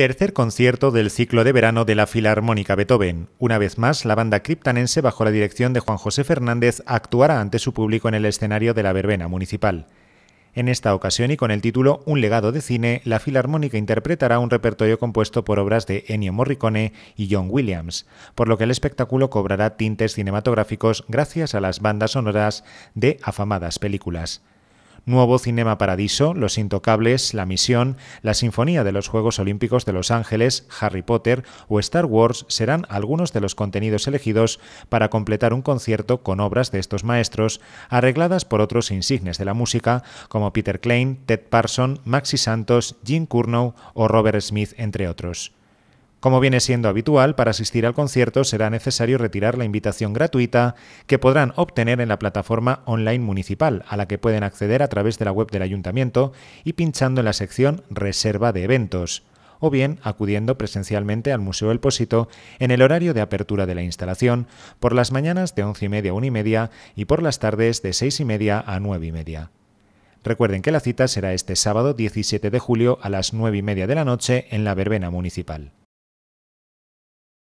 Tercer concierto del ciclo de verano de la Filarmónica Beethoven. Una vez más, la banda criptanense, bajo la dirección de Juan José Fernández, actuará ante su público en el escenario de la verbena municipal. En esta ocasión y con el título Un legado de cine, la Filarmónica interpretará un repertorio compuesto por obras de Ennio Morricone y John Williams, por lo que el espectáculo cobrará tintes cinematográficos gracias a las bandas sonoras de afamadas películas. Nuevo Cinema Paradiso, Los Intocables, La Misión, la Sinfonía de los Juegos Olímpicos de Los Ángeles, Harry Potter o Star Wars serán algunos de los contenidos elegidos para completar un concierto con obras de estos maestros, arregladas por otros insignes de la música como Peter Klein, Ted Parson, Maxi Santos, Jim Curnow o Robert Smith, entre otros. Como viene siendo habitual, para asistir al concierto será necesario retirar la invitación gratuita que podrán obtener en la plataforma online municipal, a la que pueden acceder a través de la web del ayuntamiento y pinchando en la sección Reserva de eventos o bien acudiendo presencialmente al Museo El Pósito en el horario de apertura de la instalación, por las mañanas de 11 y media a 1 y media y por las tardes de 6 y media a 9 y media. Recuerden que la cita será este sábado 17 de julio a las 9 y media de la noche en la verbena municipal.